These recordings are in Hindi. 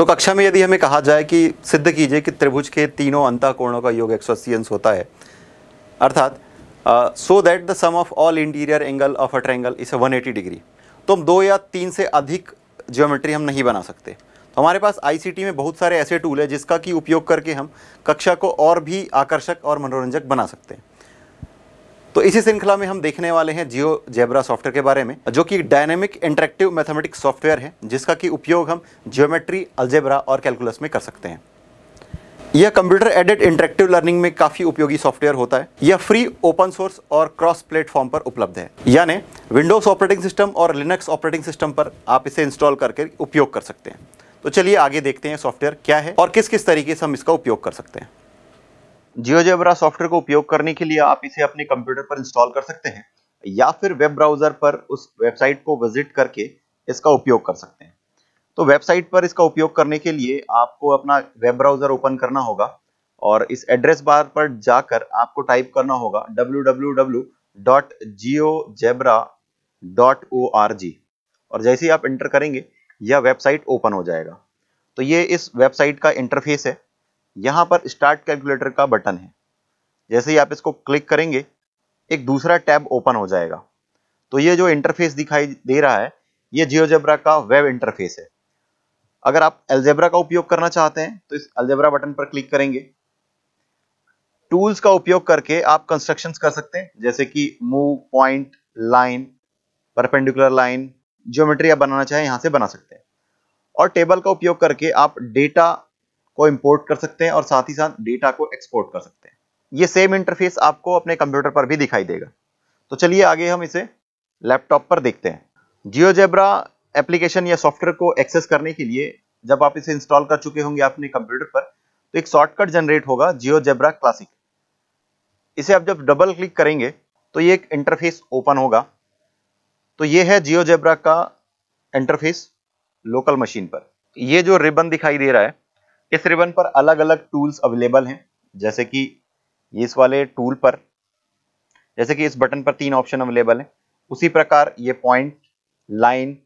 तो कक्षा में यदि हमें कहा जाए कि सिद्ध कीजिए कि त्रिभुज के तीनों अंता कोणों का योग एक सौ अस्सी अंश होता है अर्थात so that the sum of all interior angle of a triangle is one eighty degree तो हम दो या तीन से अधिक ज्योमेट्री हम नहीं बना सकते तो हमारे पास आईसीटी में बहुत सारे ऐसे टूल है जिसका कि उपयोग करके हम कक्षा को और भी आकर्षक और मनोरंजक बना सकते हैं तो इसी श्रृंखला में हम देखने वाले हैं जियो जेबरा सॉफ्टवेयर के बारे में जो कि डायनेमिक इंटरेक्टिव मैथमेटिक्स सॉफ्टवेयर है जिसका कि उपयोग हम जियोमेट्री अल्जेब्रा और कैलकुलस में कर सकते हैं यह कंप्यूटर एडेड इंटरेक्टिव लर्निंग में काफ़ी उपयोगी सॉफ्टवेयर होता है यह फ्री ओपन सोर्स और क्रॉस प्लेटफॉर्म पर उपलब्ध है यानी विंडोज ऑपरेटिंग सिस्टम और लिनक्स ऑपरेटिंग सिस्टम पर आप इसे इंस्टॉल करके उपयोग कर सकते हैं तो चलिए आगे देखते हैं सॉफ्टवेयर क्या है और किस किस तरीके से हम इसका उपयोग कर सकते हैं जियो जेब्रा सॉफ्टवेयर को उपयोग करने के लिए आप इसे अपने कंप्यूटर पर इंस्टॉल कर सकते हैं या फिर वेब ब्राउजर पर उस वेबसाइट को विजिट करके इसका उपयोग कर सकते हैं तो वेबसाइट पर इसका उपयोग करने के लिए आपको अपना वेब ब्राउजर ओपन करना होगा और इस एड्रेस बार पर जाकर आपको टाइप करना होगा डब्ल्यू और जैसे ही आप इंटर करेंगे यह वेबसाइट ओपन हो जाएगा तो ये इस वेबसाइट का इंटरफेस है यहां पर स्टार्ट कैलकुलेटर का बटन है जैसे ही आप इसको क्लिक करेंगे एक दूसरा टैब ओपन हो जाएगा तो ये जो इंटरफेस दिखाई दे रहा है ये जियोजेब्रा का वेब इंटरफेस है अगर आप एल्जेब्रा का उपयोग करना चाहते हैं तो इस एल्जेब्रा बटन पर क्लिक करेंगे टूल्स का उपयोग करके आप कंस्ट्रक्शंस कर सकते हैं जैसे कि move point line perpendicular line geometry आप बनाना चाहें यहां से बना सकते हैं और टेबल का उपयोग करके आप डेटा को इंपोर्ट कर सकते हैं और साथ ही साथ डेटा को एक्सपोर्ट कर सकते हैं ये सेम इंटरफेस आपको अपने कंप्यूटर पर भी दिखाई देगा तो चलिए आगे हम इसे लैपटॉप पर देखते हैं जियो जेब्रा एप्लीकेशन या सॉफ्टवेयर को एक्सेस करने के लिए जब आप इसे इंस्टॉल कर चुके होंगे अपने कंप्यूटर पर तो एक शॉर्टकट जनरेट होगा जियो क्लासिक इसे आप जब डबल क्लिक करेंगे तो ये एक इंटरफेस ओपन होगा तो ये है जियो जेब्रा का इंटरफेस लोकल मशीन पर ये जो रिबन दिखाई दे रहा है इस रिबन पर अलग अलग टूल्स अवेलेबल हैं जैसे कि इस वाले टूल पर जैसे कि इस बटन पर तीन ऑप्शन अवेलेबल हैं उसी प्रकार ये point line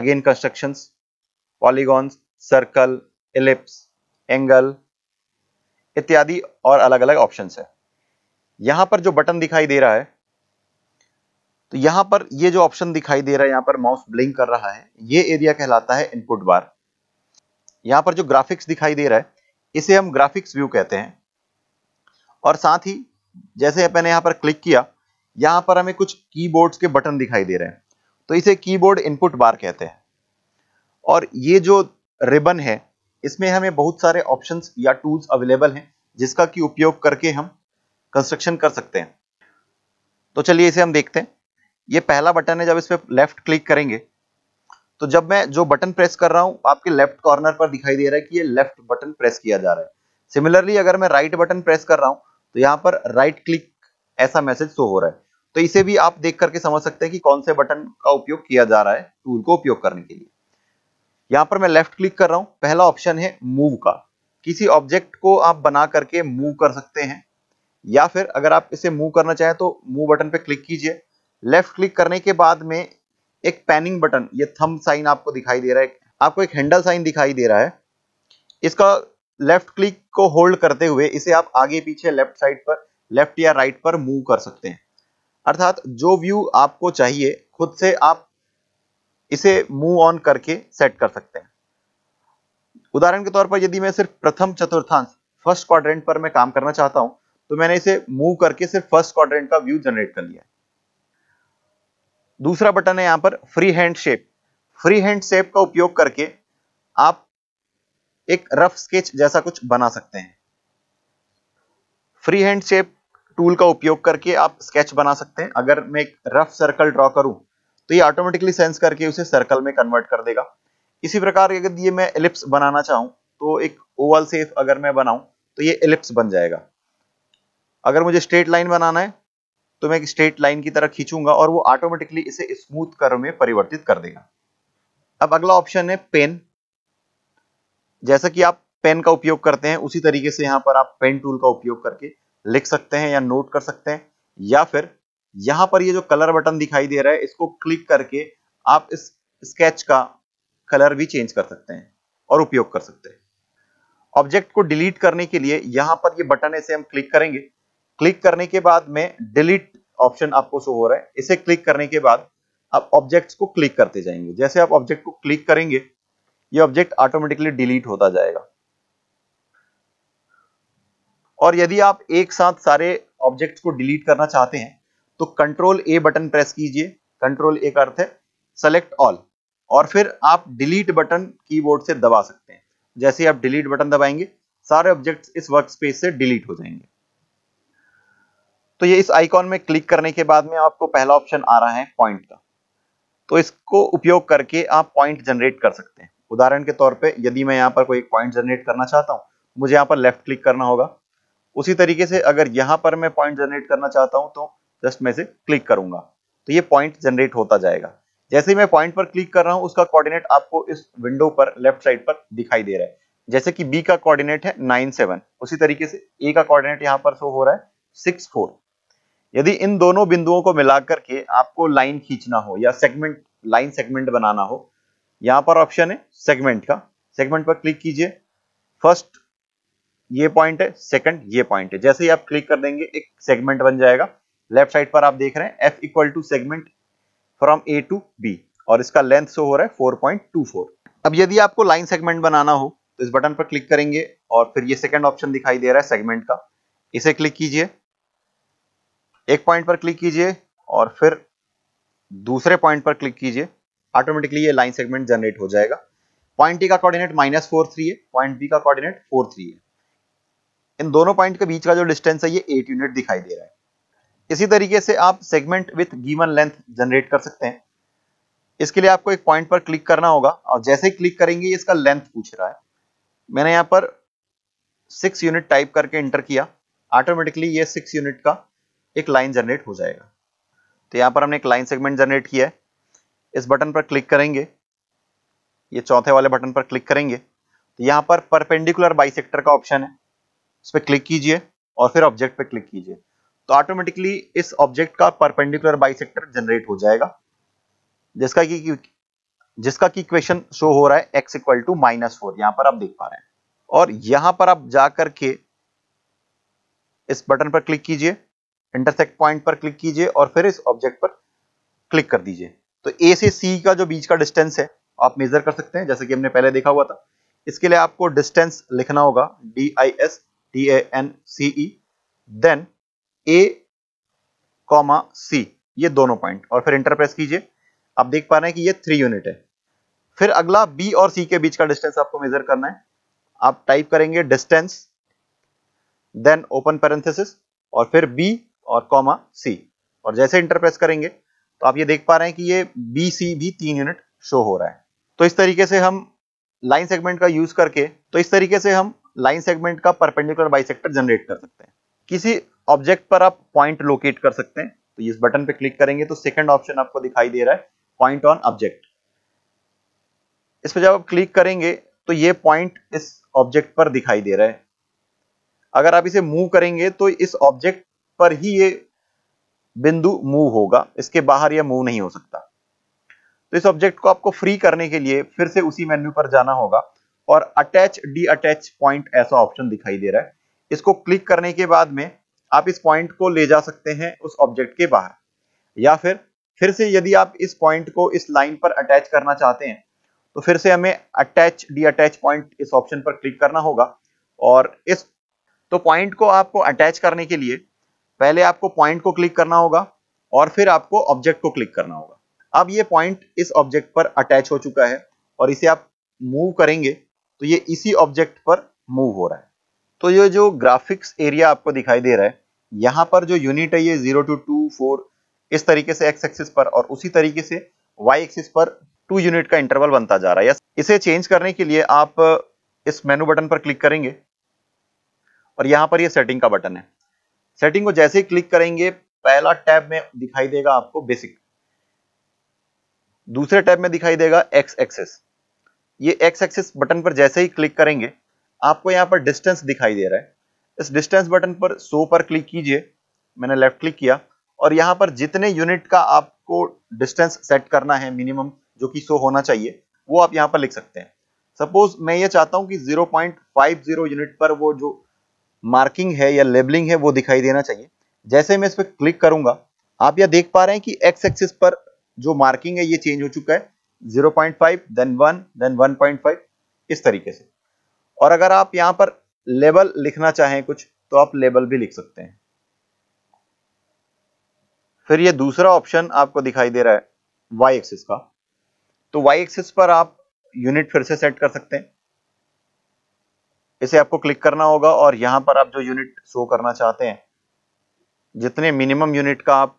again constructions polygons circle ellipse angle इत्यादि और अलग अलग ऑप्शन है यहां पर जो बटन दिखाई दे रहा है तो यहां पर ये जो ऑप्शन दिखाई दे रहा है यहां पर माउस ब्लिंक कर रहा है ये एरिया कहलाता है इनपुट बार यहां पर जो ग्राफिक्स दिखाई दे रहा है इसे हम ग्राफिक्स व्यू कहते हैं और साथ ही जैसे मैंने यहां पर क्लिक किया यहाँ पर हमें कुछ कीबोर्ड्स के बटन दिखाई दे रहे हैं तो इसे कीबोर्ड इनपुट बार कहते हैं और ये जो रिबन है इसमें हमें बहुत सारे ऑप्शंस या टूल्स अवेलेबल हैं जिसका कि उपयोग करके हम कंस्ट्रक्शन कर सकते हैं तो चलिए इसे हम देखते हैं ये पहला बटन है जब इस पर लेफ्ट क्लिक करेंगे तो जब मैं जो बटन प्रेस कर रहा हूं आपके लेफ्ट कॉर्नर पर दिखाई दे रहा है कि ये लेफ्ट बटन प्रेस किया जा रहा है सिमिलरली अगर मैं राइट बटन प्रेस कर रहा हूं तो यहां पर राइट क्लिक ऐसा मैसेज शो हो रहा है तो इसे भी आप देख करके समझ सकते हैं कि कौन से बटन का उपयोग किया जा रहा है टूल को उपयोग करने के लिए यहां पर मैं लेफ्ट क्लिक कर रहा हूं पहला ऑप्शन है मूव का किसी ऑब्जेक्ट को आप बना करके मूव कर सकते हैं या फिर अगर आप इसे मूव करना चाहें तो मूव बटन पर क्लिक कीजिए लेफ्ट क्लिक करने के बाद में एक पैनिंग बटन ये थम साइन आपको दिखाई दे रहा है आपको एक हैंडल साइन दिखाई दे रहा है इसका लेफ्ट क्लिक को होल्ड करते हुए इसे आप आगे पीछे लेफ्ट साइड पर लेफ्ट या राइट पर मूव कर सकते हैं अर्थात जो व्यू आपको चाहिए खुद से आप इसे मूव ऑन करके सेट कर सकते हैं उदाहरण के तौर पर यदि मैं सिर्फ प्रथम चतुर्थांश फर्स्ट क्वाड्रेंट पर मैं काम करना चाहता हूं तो मैंने इसे मूव करके सिर्फ फर्स्ट क्वाड्रेंट का व्यू जनरेट कर लिया दूसरा बटन है यहां पर free hand shape free hand shape का उपयोग करके आप एक रफ स्केच जैसा कुछ बना सकते हैं फ्री हैंड शेप टूल का उपयोग करके आप स्केच बना सकते हैं अगर मैं एक रफ सर्कल ड्रॉ करूं तो ये ऑटोमेटिकली सेंस करके उसे सर्कल में कन्वर्ट कर देगा इसी प्रकार अगर ये मैं एलिप्स बनाना चाहूं तो एक ओवल सेफ अगर मैं बनाऊं तो ये एलिप्स बन जाएगा अगर मुझे स्ट्रेट लाइन बनाना है तो मैं एक स्ट्रेट लाइन की तरह खींचूंगा और वो ऑटोमेटिकली इसे स्मूथ कर्व में परिवर्तित कर देगा अब अगला ऑप्शन है पेन जैसा कि आप पेन का उपयोग करते हैं उसी तरीके से यहां पर आप पेन टूल का उपयोग करके लिख सकते हैं या नोट कर सकते हैं या फिर यहां पर ये जो कलर बटन दिखाई दे रहा है इसको क्लिक करके आप इस स्केच का कलर भी चेंज कर सकते हैं और उपयोग कर सकते हैं ऑब्जेक्ट को डिलीट करने के लिए यहां पर ये बटन है इसे हम क्लिक करेंगे क्लिक करने के बाद में डिलीट ऑप्शन आपको शो हो रहा है इसे क्लिक करने के बाद आप ऑब्जेक्ट्स को क्लिक करते जाएंगे जैसे आप ऑब्जेक्ट को क्लिक करेंगे ये ऑब्जेक्ट ऑटोमेटिकली डिलीट होता जाएगा और यदि आप एक साथ सारे ऑब्जेक्ट को डिलीट करना चाहते हैं तो कंट्रोल ए बटन प्रेस कीजिए कंट्रोल ए का अर्थ है सेलेक्ट ऑल और फिर आप डिलीट बटन कीबोर्ड से दबा सकते हैं जैसे आप डिलीट बटन दबाएंगे सारे ऑब्जेक्ट्स इस वर्क स्पेस से डिलीट हो जाएंगे तो ये इस आइकॉन में क्लिक करने के बाद में आपको पहला ऑप्शन आ रहा है पॉइंट का तो इसको उपयोग करके आप पॉइंट जनरेट कर सकते हैं उदाहरण के तौर पे यदि मैं यहाँ पर कोई पॉइंट जनरेट करना चाहता हूँ मुझे यहाँ पर लेफ्ट क्लिक करना होगा उसी तरीके से अगर यहाँ पर मैं पॉइंट जनरेट करना चाहता हूँ तो जस्ट मैं इसे क्लिक करूंगा तो ये पॉइंट जनरेट होता जाएगा जैसे ही मैं पॉइंट पर क्लिक कर रहा हूँ उसका कॉर्डिनेट आपको इस विंडो पर लेफ्ट साइड पर दिखाई दे रहा है जैसे कि बी का कॉर्डिनेट है नाइन सेवन उसी तरीके से ए का कॉर्डिनेट यहाँ पर शो हो रहा है सिक्स फोर यदि इन दोनों बिंदुओं को मिलाकर के आपको लाइन खींचना हो या सेगमेंट लाइन सेगमेंट बनाना हो यहां पर ऑप्शन है सेगमेंट का सेगमेंट पर क्लिक कीजिए फर्स्ट ये पॉइंट है सेकंड ये पॉइंट है जैसे ही आप क्लिक कर देंगे एक सेगमेंट बन जाएगा लेफ्ट साइड पर आप देख रहे हैं F equal to segment from A to B और इसका लेंथ शो हो रहा है फोर पॉइंट टू फोर अब यदि आपको लाइन सेगमेंट बनाना हो तो इस बटन पर क्लिक करेंगे और फिर ये सेकंड ऑप्शन दिखाई दे रहा है सेगमेंट का इसे क्लिक कीजिए एक पॉइंट पर क्लिक कीजिए और फिर दूसरे पॉइंट पर क्लिक कीजिए ऑटोमेटिकली ये लाइन सेगमेंट जनरेट हो जाएगा पॉइंट ए का कोऑर्डिनेट माइनस फोर थ्री है पॉइंट बी का कोऑर्डिनेट फोर थ्री है इन दोनों पॉइंट के बीच का जो डिस्टेंस है ये एट यूनिट दिखाई दे रहा है इसी तरीके से आप segment with given length generate कर सकते हैं इसके लिए आपको एक पॉइंट पर क्लिक करना होगा और जैसे ही क्लिक करेंगे इसका लेंथ पूछ रहा है मैंने यहां पर सिक्स यूनिट टाइप करके इंटर किया ऑटोमेटिकली ये सिक्स यूनिट का एक लाइन जनरेट हो जाएगा तो यहां पर हमने एक लाइन सेगमेंट जनरेट किया है इस बटन पर क्लिक करेंगे ये चौथे वाले बटन पर क्लिक करेंगे तो यहां पर परपेंडिकुलर बाइसेक्टर का ऑप्शन है इस पर क्लिक कीजिए और फिर ऑब्जेक्ट पर क्लिक कीजिए तो ऑटोमेटिकली इस ऑब्जेक्ट का परपेंडिकुलर बाइसेक्टर जनरेट हो जाएगा जिसका कि जिसका कि इक्वेशन शो हो रहा है X equal to minus four यहां पर आप देख पा रहे हैं और यहां पर आप जाकर के इस बटन पर क्लिक कीजिए इंटरसेक्ट पॉइंट पर क्लिक कीजिए और फिर इस ऑब्जेक्ट पर क्लिक कर दीजिए तो ए से सी का जो बीच का डिस्टेंस है आप मेजर कर सकते हैं जैसे कि हमने पहले देखा हुआ था इसके लिए आपको डिस्टेंस लिखना होगा D I S T A N C E then A comma C ये दोनों पॉइंट और फिर इंटरप्रेस कीजिए आप देख पा रहे हैं कि ये थ्री यूनिट है फिर अगला बी और सी के बीच का डिस्टेंस आपको मेजर करना है आप टाइप करेंगे डिस्टेंस देन ओपन पेरेंथेसिस और फिर बी और कॉमा सी और जैसे इंटरप्रेस करेंगे तो आप ये देख पा रहे हैं कि ये बी सी भी तीन यूनिट शो हो रहा है तो इस तरीके से हम लाइन सेगमेंट का यूज करके तो इस तरीके से हम लाइन सेगमेंट का परपेंडिकुलर बाइसेक्टर जनरेट कर सकते हैं किसी ऑब्जेक्ट पर आप पॉइंट लोकेट कर सकते हैं तो इस बटन पे क्लिक करेंगे तो सेकंड ऑप्शन आपको दिखाई दे रहा है पॉइंट ऑन ऑब्जेक्ट इस पर जब आप क्लिक करेंगे तो ये पॉइंट इस ऑब्जेक्ट पर दिखाई दे रहा है अगर आप इसे मूव करेंगे तो इस ऑब्जेक्ट पर ही ये बिंदु मूव होगा इसके बाहर यह मूव नहीं हो सकता तो इस ऑब्जेक्ट को आपको फ्री करने के लिए फिर से उसी मेन्यू पर जाना होगा और अटैच डी अटैच पॉइंट ऐसा ऑप्शन दिखाई दे रहा है इसको क्लिक करने के बाद में आप इस पॉइंट को ले जा सकते हैं उस ऑब्जेक्ट के बाहर या फिर फिर से यदि आप इस पॉइंट को इस लाइन पर अटैच करना चाहते हैं तो फिर से हमें अटैच डी अटैच पॉइंट इस ऑप्शन पर क्लिक करना होगा और इस तो पॉइंट को आपको अटैच करने के लिए पहले आपको पॉइंट को क्लिक करना होगा और फिर आपको ऑब्जेक्ट को क्लिक करना होगा अब ये पॉइंट इस ऑब्जेक्ट पर अटैच हो चुका है और इसे आप मूव करेंगे तो ये इसी ऑब्जेक्ट पर मूव हो रहा है तो ये जो ग्राफिक्स एरिया आपको दिखाई दे रहा है यहां पर जो यूनिट है ये जीरो टू टू फोर इस तरीके से एक्स एक्सिस पर और उसी तरीके से वाई एक्सिस पर टू यूनिट का इंटरवल बनता जा रहा है इसे चेंज करने के लिए आप इस मेनू बटन पर क्लिक करेंगे और यहां पर ये यह सेटिंग का बटन है सेटिंग को जैसे ही क्लिक करेंगे पहला टैब में दिखाई देगा आपको बेसिक दूसरे टैब में दिखाई देगा एक्स एक्सेस ये एक्स एक्सेस बटन पर जैसे ही क्लिक करेंगे आपको यहां पर डिस्टेंस दिखाई दे रहा है इस डिस्टेंस बटन पर सो पर क्लिक कीजिए मैंने लेफ्ट क्लिक किया और यहां पर जितने यूनिट का आपको डिस्टेंस सेट करना है मिनिमम जो कि सो होना चाहिए वो आप यहां पर लिख सकते हैं सपोज मैं ये चाहता हूं कि 0.50 यूनिट पर वो जो मार्किंग है या लेबलिंग है वो दिखाई देना चाहिए जैसे मैं इस पर क्लिक करूंगा आप यह देख पा रहे हैं कि एक्स एक्सिस पर जो मार्किंग है ये चेंज हो चुका है 0.5 देन वन देन 1.5 इस तरीके से और अगर आप यहां पर लेबल लिखना चाहें कुछ तो आप लेबल भी लिख सकते हैं फिर ये दूसरा ऑप्शन आपको दिखाई दे रहा है वाई एक्सिस का तो वाई एक्सिस पर आप यूनिट फिर से सेट कर सकते हैं इसे आपको क्लिक करना होगा और यहां पर आप जो यूनिट शो करना चाहते हैं जितने मिनिमम यूनिट का आप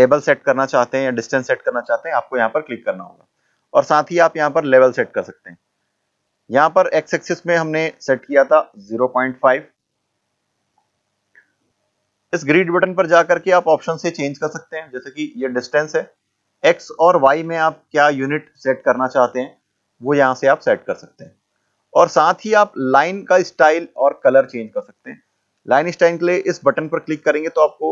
लेवल सेट करना चाहते हैं या डिस्टेंस सेट करना चाहते हैं आपको यहाँ पर क्लिक करना होगा और साथ ही आप यहाँ पर लेवल सेट कर सकते हैं यहाँ पर एक्स एक्सिस में हमने सेट किया था 0.5 इस ग्रीड बटन पर जाकर के आप ऑप्शन से चेंज कर सकते हैं जैसे कि ये डिस्टेंस है एक्स और वाई में आप क्या यूनिट सेट करना चाहते हैं वो यहाँ से आप सेट कर सकते हैं और साथ ही आप लाइन का स्टाइल और कलर चेंज कर सकते हैं लाइन स्टाइल के लिए इस बटन पर क्लिक करेंगे तो आपको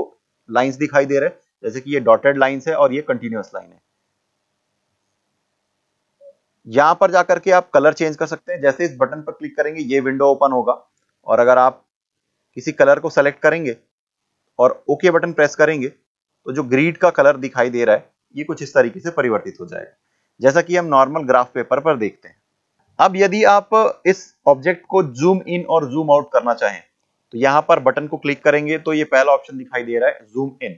लाइंस दिखाई दे रहे हैं जैसे कि ये डॉटेड लाइंस है और ये कंटिन्यूस लाइन है यहां पर जाकर के आप कलर चेंज कर सकते हैं जैसे इस बटन पर क्लिक करेंगे ये विंडो ओपन होगा और अगर आप किसी कलर को सेलेक्ट करेंगे और ओके बटन प्रेस करेंगे तो जो ग्रीड का कलर दिखाई दे रहा है ये कुछ इस तरीके से परिवर्तित हो जाएगा जैसा कि हम नॉर्मल ग्राफ पेपर पर देखते हैं अब यदि आप इस ऑब्जेक्ट को जूम इन और जूम आउट करना चाहें तो यहां पर बटन को क्लिक करेंगे तो ये पहला ऑप्शन दिखाई दे रहा है जूम इन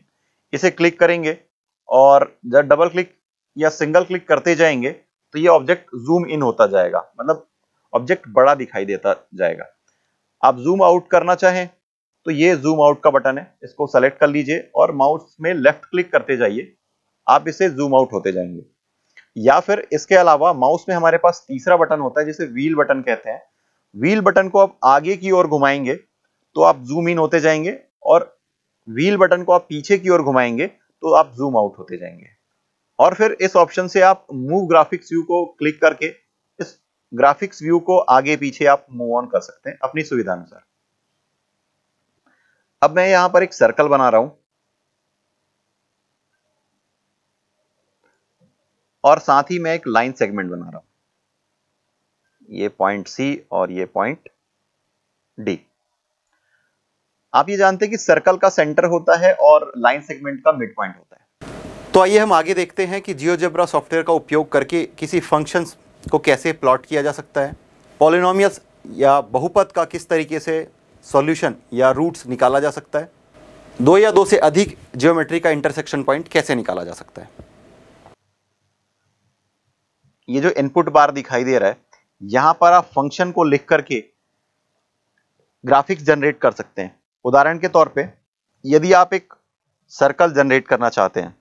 इसे क्लिक करेंगे और जब डबल क्लिक या सिंगल क्लिक करते जाएंगे तो ये ऑब्जेक्ट जूम इन होता जाएगा मतलब ऑब्जेक्ट बड़ा दिखाई देता जाएगा आप जूम आउट करना चाहें तो ये जूम आउट का बटन है इसको सेलेक्ट कर लीजिए और माउस में लेफ्ट क्लिक करते जाइए आप इसे जूम आउट होते जाएंगे या फिर इसके अलावा माउस में हमारे पास तीसरा बटन होता है जिसे व्हील बटन कहते हैं व्हील बटन को आप आगे की ओर घुमाएंगे तो आप जूम इन होते जाएंगे और व्हील बटन को आप पीछे की ओर घुमाएंगे तो आप जूम आउट होते जाएंगे और फिर इस ऑप्शन से आप मूव ग्राफिक्स व्यू को क्लिक करके इस ग्राफिक्स व्यू को आगे पीछे आप मूव ऑन कर सकते हैं अपनी सुविधा अनुसार अब मैं यहां पर एक सर्कल बना रहा हूं और साथ ही मैं एक लाइन सेगमेंट बना रहा हूं ये पॉइंट सी और ये पॉइंट डी आप ये जानते हैं कि सर्कल का सेंटर होता है और लाइन सेगमेंट का मिड पॉइंट होता है तो आइए हम आगे देखते हैं कि जियोजेब्रा सॉफ्टवेयर का उपयोग करके किसी फंक्शन को कैसे प्लॉट किया जा सकता है पॉलिनोमियल्स या बहुपद का किस तरीके से सॉल्यूशन या रूट्स निकाला जा सकता है दो या दो से अधिक जियोमेट्री का इंटरसेक्शन पॉइंट कैसे निकाला जा सकता है ये जो इनपुट बार दिखाई दे रहा है यहां पर आप फंक्शन को लिख करके ग्राफिक्स जनरेट कर सकते हैं उदाहरण के तौर पे यदि आप एक सर्कल जनरेट करना चाहते हैं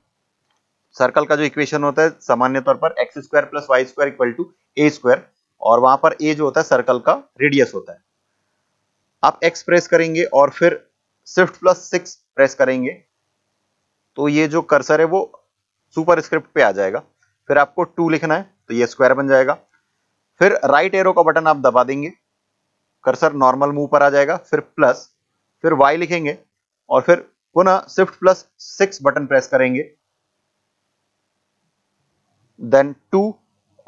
सर्कल का जो इक्वेशन होता है सामान्य तौर पर X square plus Y square equal to A square और वहां पर ए जो होता है सर्कल का रेडियस होता है आप एक्स प्रेस करेंगे और फिर शिफ्ट प्लस सिक्स प्रेस करेंगे तो ये जो कर्सर है वो सुपर स्क्रिप्ट पे आ जाएगा फिर आपको टू लिखना है तो ये स्क्वायर बन जाएगा फिर राइट एरो का बटन आप दबा देंगे कर्सर नॉर्मल मूव पर आ जाएगा फिर प्लस फिर वाई लिखेंगे और फिर पुनः shift plus six button press करेंगे देन टू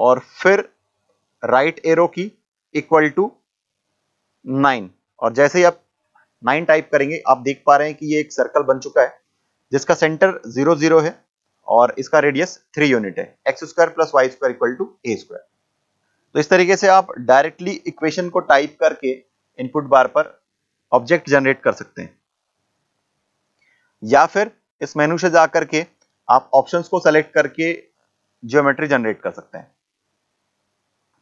और फिर right arrow key equal to nine और जैसे ही आप नाइन टाइप करेंगे आप देख पा रहे हैं कि ये एक सर्कल बन चुका है जिसका सेंटर जीरो जीरो है और इसका रेडियस थ्री यूनिट है X square plus Y square equal to A square तो इस तरीके से आप डायरेक्टली इक्वेशन को टाइप करके इनपुट बार पर ऑब्जेक्ट जनरेट कर सकते हैं या फिर इस मेनू से जाकर के आप ऑप्शंस को सेलेक्ट करके ज्योमेट्री जनरेट कर सकते हैं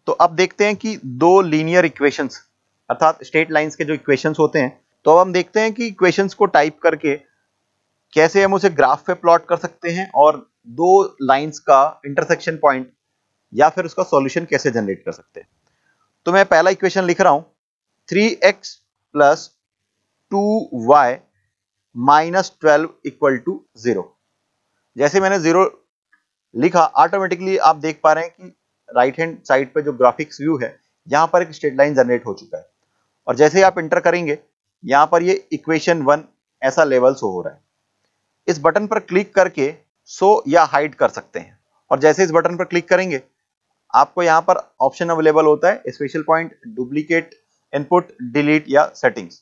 तो अब देखते हैं कि दो लीनियर इक्वेशंस अर्थात स्ट्रेट लाइंस के जो इक्वेशंस होते हैं तो अब हम देखते हैं कि इक्वेशंस को टाइप करके कैसे हम उसे ग्राफ पे प्लॉट कर सकते हैं और दो लाइंस का इंटरसेक्शन पॉइंट या फिर उसका सॉल्यूशन कैसे जनरेट कर सकते हैं तो मैं पहला इक्वेशन लिख रहा हूं three X plus two Y minus twelve equal to zero जैसे मैंने जीरो लिखा ऑटोमेटिकली आप देख पा रहे हैं कि राइट हैंड साइड पर जो ग्राफिक्स व्यू है यहां पर एक स्ट्रेट लाइन जनरेट हो चुका है और जैसे ही आप इंटर करेंगे यहां पर ये इक्वेशन वन ऐसा लेवल हो रहा है इस बटन पर क्लिक करके शो या हाइड कर सकते हैं और जैसे इस बटन पर क्लिक करेंगे आपको यहां पर ऑप्शन अवेलेबल होता है special point duplicate input delete या सेटिंग्स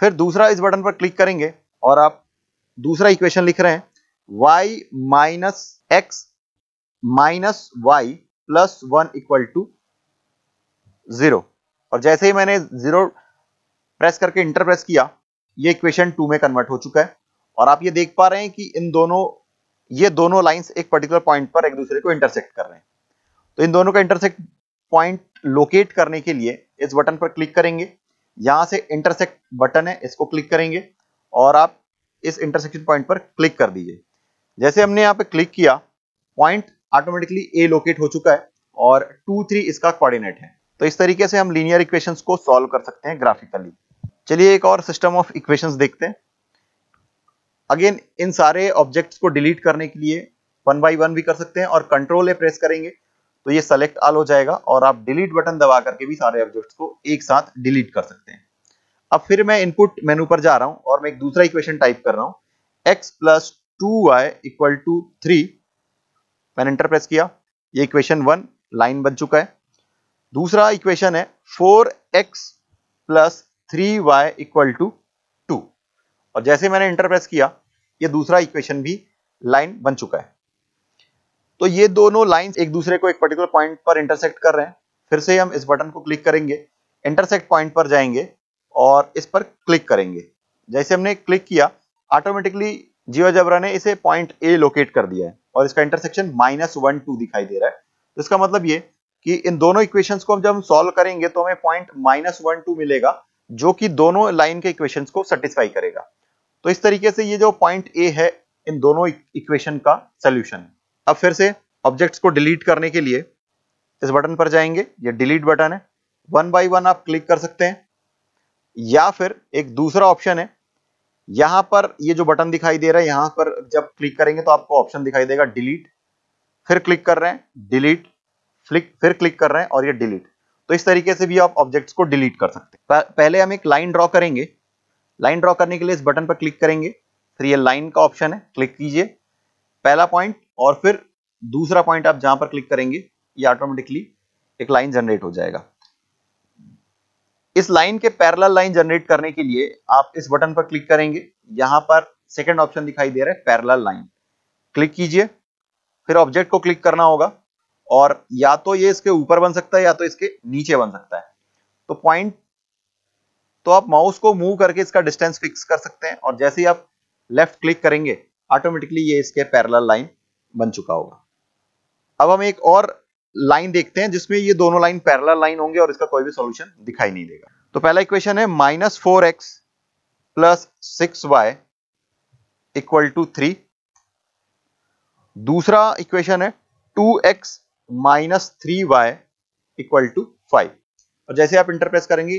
फिर दूसरा इस बटन पर क्लिक करेंगे और आप दूसरा इक्वेशन लिख रहे हैं y minus X minus Y plus one equal to zero और जैसे ही मैंने जीरो प्रेस करके इंटर प्रेस किया ये इक्वेशन टू में कन्वर्ट हो चुका है और आप ये देख पा रहे हैं कि इन दोनों ये दोनों लाइंस एक पर्टिकुलर पॉइंट पर एक दूसरे को इंटरसेक्ट कर रहे हैं तो इन दोनों का इंटरसेक्ट पॉइंट लोकेट करने के लिए इस बटन पर क्लिक करेंगे यहां से इंटरसेक्ट बटन है इसको क्लिक करेंगे और आप इस इंटरसेक्शन पॉइंट पर क्लिक कर दीजिए जैसे हमने यहाँ पे क्लिक किया पॉइंट ऑटोमेटिकली ए लोकेट हो चुका है और टू थ्री इसका कोऑर्डिनेट है तो इस तरीके से हम लीनियर इक्वेशंस को सॉल्व कर सकते हैं ग्राफिकली चलिए एक और सिस्टम ऑफ इक्वेशंस देखते हैं अगेन इन सारे ऑब्जेक्ट्स को डिलीट करने के लिए वन बाई वन भी कर सकते हैं और कंट्रोल ए प्रेस करेंगे तो ये सेलेक्ट आल हो जाएगा और आप डिलीट बटन दबा करके भी सारे ऑब्जेक्ट्स को एक साथ डिलीट कर सकते हैं अब फिर मैं इनपुट मेनू पर जा रहा हूं और मैं एक दूसरा इक्वेशन टाइप कर रहा हूं X plus two Y equal to three मैंने एंटर प्रेस किया ये इक्वेशन वन लाइन बन चुका है दूसरा इक्वेशन है four X plus three Y equal to two और जैसे मैंने इंटरप्रेस किया ये दूसरा इक्वेशन भी लाइन बन चुका है तो ये दोनों लाइंस एक दूसरे को एक पर्टिकुलर पॉइंट पर इंटरसेक्ट कर रहे हैं फिर से हम इस बटन को क्लिक करेंगे इंटरसेक्ट पॉइंट पर जाएंगे और इस पर क्लिक करेंगे जैसे हमने क्लिक किया ऑटोमेटिकली जियो जबरा ने इसे पॉइंट ए लोकेट कर दिया है और इसका इंटरसेक्शन माइनस वन टू दिखाई दे रहा है तो इसका मतलब ये कि इन दोनों इक्वेशन को जब हम सॉल्व करेंगे तो हमें पॉइंट माइनस वन टू मिलेगा जो कि दोनों लाइन के इक्वेशन को सेटिस्फाई करेगा तो इस तरीके से ये जो पॉइंट ए है इन दोनों इक्वेशन e- का सोल्यूशन अब फिर से ऑब्जेक्ट्स को डिलीट करने के लिए इस बटन पर जाएंगे ये डिलीट बटन है वन बाई वन आप क्लिक कर सकते हैं या फिर एक दूसरा ऑप्शन है यहां पर ये जो बटन दिखाई दे रहा है यहां पर जब क्लिक करेंगे तो आपको ऑप्शन दिखाई देगा डिलीट फिर क्लिक कर रहे हैं डिलीट फ्लिक फिर क्लिक कर रहे हैं और ये डिलीट तो इस तरीके से भी आप ऑब्जेक्ट्स को डिलीट कर सकते हैं पहले हम एक लाइन ड्रॉ करेंगे लाइन ड्रॉ करने के लिए इस बटन पर क्लिक करेंगे फिर ये लाइन का ऑप्शन है क्लिक कीजिए पहला पॉइंट और फिर दूसरा पॉइंट आप जहां पर क्लिक करेंगे ये ऑटोमेटिकली एक लाइन जनरेट हो जाएगा इस लाइन के पैरल लाइन जनरेट करने के लिए आप इस बटन पर क्लिक करेंगे यहां पर सेकेंड ऑप्शन दिखाई दे रहा है पैरल लाइन क्लिक कीजिए फिर ऑब्जेक्ट को क्लिक करना होगा और या तो ये इसके ऊपर बन सकता है या तो इसके नीचे बन सकता है तो पॉइंट तो आप माउस को मूव करके इसका डिस्टेंस फिक्स कर सकते हैं और जैसे ही आप लेफ्ट क्लिक करेंगे ऑटोमेटिकली ये इसके पैरल लाइन बन चुका होगा अब हम एक और लाइन देखते हैं जिसमें ये दोनों लाइन पैरल लाइन होंगे और इसका कोई भी सोल्यूशन दिखाई नहीं देगा तो पहला इक्वेशन है minus four X plus six Y equal to three दूसरा इक्वेशन है two X minus three Y equal to five और जैसे आप इंटरप्रेस करेंगे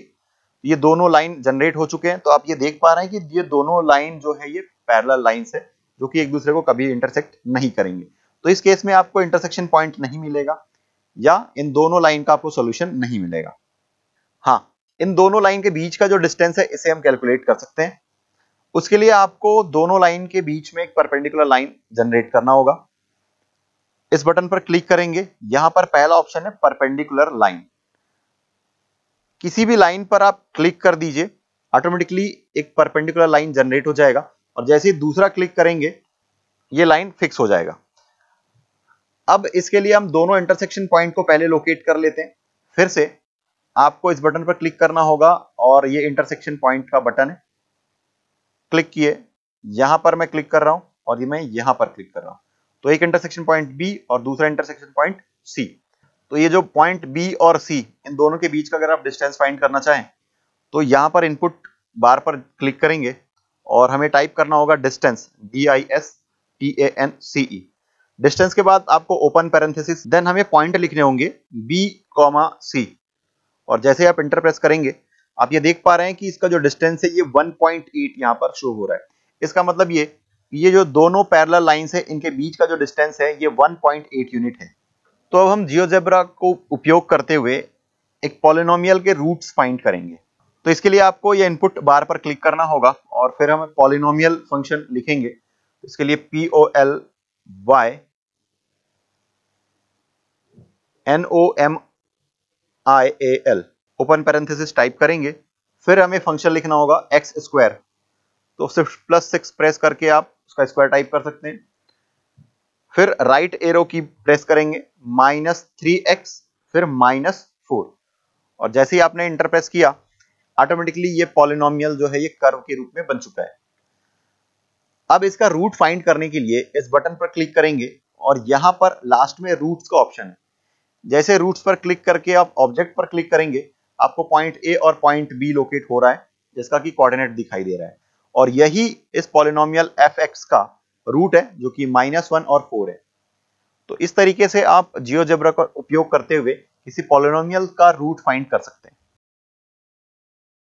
ये दोनों लाइन जनरेट हो चुके हैं तो आप ये देख पा रहे हैं कि ये दोनों लाइन जो है ये पैरल लाइन है जो कि एक दूसरे को कभी इंटरसेक्ट नहीं करेंगे तो इस केस में आपको इंटरसेक्शन पॉइंट नहीं मिलेगा या इन दोनों लाइन का आपको सोल्यूशन नहीं मिलेगा हाँ इन दोनों लाइन के बीच का जो डिस्टेंस है इसे हम कैलकुलेट कर सकते हैं उसके लिए आपको दोनों लाइन के बीच में एक परपेंडिकुलर लाइन जनरेट करना होगा इस बटन पर क्लिक करेंगे यहां पर पहला ऑप्शन है परपेंडिकुलर लाइन किसी भी लाइन पर आप क्लिक कर दीजिए ऑटोमेटिकली एक परपेंडिकुलर लाइन जनरेट हो जाएगा और जैसे ही दूसरा क्लिक करेंगे ये लाइन फिक्स हो जाएगा अब इसके लिए हम दोनों इंटरसेक्शन पॉइंट को पहले लोकेट कर लेते हैं फिर से आपको इस बटन पर क्लिक करना होगा और ये इंटरसेक्शन पॉइंट का बटन है क्लिक किए यहां पर मैं क्लिक कर रहा हूं और ये मैं यहां पर क्लिक कर रहा हूं तो एक इंटरसेक्शन पॉइंट बी और दूसरा इंटरसेक्शन पॉइंट सी तो ये जो पॉइंट बी और सी इन दोनों के बीच का अगर आप डिस्टेंस फाइंड करना चाहें तो यहां पर इनपुट बार पर क्लिक करेंगे और हमें टाइप करना होगा distance D I S T A N C E distance के बाद आपको ओपन पैरेंथेसिस देन हमें पॉइंट लिखने होंगे बी कॉमा सी और जैसे आप इंटर प्रेस करेंगे आप ये देख पा रहे हैं कि इसका जो डिस्टेंस है ये 1.8 पॉइंट यहाँ पर शो हो रहा है इसका मतलब ये ये जो दोनों पैरेलल लाइंस है इनके बीच का जो डिस्टेंस है ये 1.8 यूनिट है तो अब हम जियोजेब्रा को उपयोग करते हुए एक पॉलिनोमियल के रूट्स फाइंड करेंगे तो इसके लिए आपको ये इनपुट बार पर क्लिक करना होगा और फिर हम पॉलिनोमियल फंक्शन लिखेंगे इसके लिए P O L Y N O M I A L open parenthesis type करेंगे फिर हमें फंक्शन लिखना होगा एक्स स्क्वायर तो सिर्फ प्लस सिक्स प्रेस करके आप उसका स्क्वायर टाइप कर सकते हैं फिर राइट एरो की प्रेस करेंगे माइनस थ्री एक्स फिर माइनस फोर और जैसे ही आपने इंटरप्रेस किया ऑटोमेटिकली ये पॉलिनोमियल जो है ये कर्व के रूप में बन चुका है अब इसका रूट फाइंड करने के लिए इस बटन पर क्लिक करेंगे और यहाँ पर लास्ट में रूट्स का ऑप्शन है जैसे रूट्स पर क्लिक करके आप ऑब्जेक्ट पर क्लिक करेंगे आपको पॉइंट ए और पॉइंट बी लोकेट हो रहा है जिसका कि कोऑर्डिनेट दिखाई दे रहा है और यही इस पॉलिनोमियल एफ एक्स का रूट है जो कि माइनस वन और फोर है तो इस तरीके से आप जियोजेब्रा का उपयोग करते हुए किसी पॉलिनोमियल का रूट फाइंड कर सकते हैं